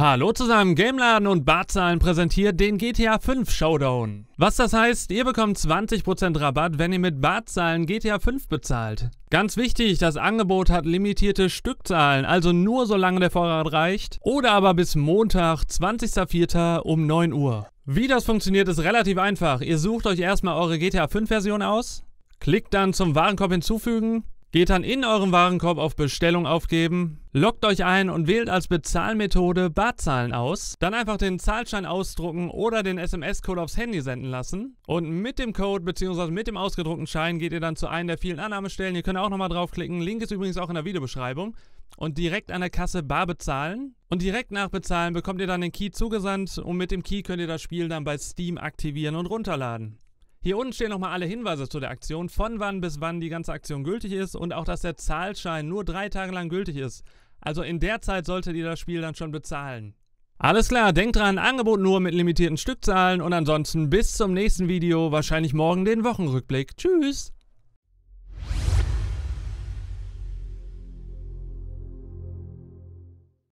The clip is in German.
Hallo zusammen, Gameladen und Barzahlen präsentiert den GTA 5 Showdown. Was das heißt, ihr bekommt 20% Rabatt, wenn ihr mit Barzahlen GTA 5 bezahlt. Ganz wichtig, das Angebot hat limitierte Stückzahlen, also nur solange der Vorrat reicht oder aber bis Montag, 20.04. um 9 Uhr. Wie das funktioniert, ist relativ einfach. Ihr sucht euch erstmal eure GTA 5 Version aus, klickt dann zum Warenkorb hinzufügen Geht dann in euren Warenkorb auf Bestellung aufgeben, loggt euch ein und wählt als Bezahlmethode Barzahlen aus. Dann einfach den Zahlschein ausdrucken oder den SMS-Code aufs Handy senden lassen. Und mit dem Code bzw. mit dem ausgedruckten Schein geht ihr dann zu einem der vielen Annahmestellen. Ihr könnt auch nochmal draufklicken. Link ist übrigens auch in der Videobeschreibung. Und direkt an der Kasse bar bezahlen. Und direkt nach Bezahlen bekommt ihr dann den Key zugesandt und mit dem Key könnt ihr das Spiel dann bei Steam aktivieren und runterladen. Hier unten stehen nochmal alle Hinweise zu der Aktion, von wann bis wann die ganze Aktion gültig ist und auch, dass der Zahlschein nur drei Tage lang gültig ist. Also in der Zeit solltet ihr das Spiel dann schon bezahlen. Alles klar, denkt dran, Angebot nur mit limitierten Stückzahlen und ansonsten bis zum nächsten Video, wahrscheinlich morgen den Wochenrückblick. Tschüss!